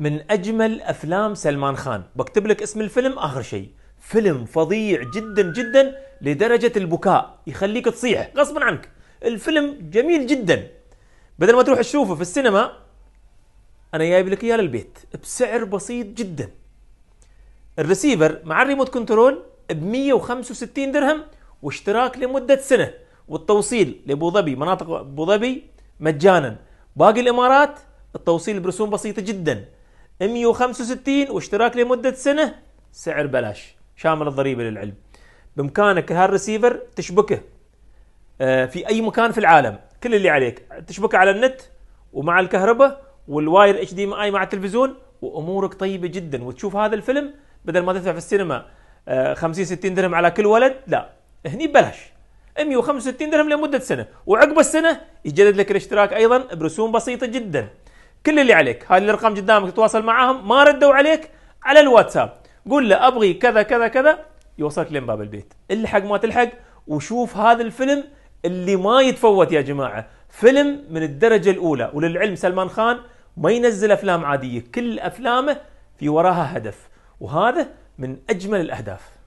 من اجمل افلام سلمان خان بكتب لك اسم الفيلم اخر شيء فيلم فظيع جدا جدا لدرجه البكاء يخليك تصيح غصبا عنك الفيلم جميل جدا بدل ما تروح تشوفه في السينما انا جايب لك اياه للبيت بسعر بسيط جدا الريسيفر مع الريموت كنترول ب 165 درهم واشتراك لمده سنه والتوصيل لابو ظبي مناطق ابو ظبي مجانا باقي الامارات التوصيل برسوم بسيطه جدا 165 واشتراك لمدة سنة سعر بلاش شامل الضريبة للعلم بإمكانك هالرسيفر تشبكه آه، في أي مكان في العالم كل اللي عليك تشبكه على النت ومع الكهرباء والواير اتش دي ام اي مع التلفزيون وامورك طيبه جدا وتشوف هذا الفيلم بدل ما تدفع في السينما 50 آه، 60 درهم على كل ولد لا هني ببلاش 165 درهم لمده سنه وعقب السنه يجدد لك الاشتراك ايضا برسوم بسيطه جدا كل اللي عليك هاي الارقام قدامك تتواصل معاهم ما ردوا عليك على الواتساب قول له ابغي كذا كذا كذا يوصلك لين باب البيت الحق ما تلحق وشوف هذا الفيلم اللي ما يتفوت يا جماعه فيلم من الدرجه الاولى وللعلم سلمان خان ما ينزل افلام عاديه كل افلامه في وراها هدف وهذا من اجمل الاهداف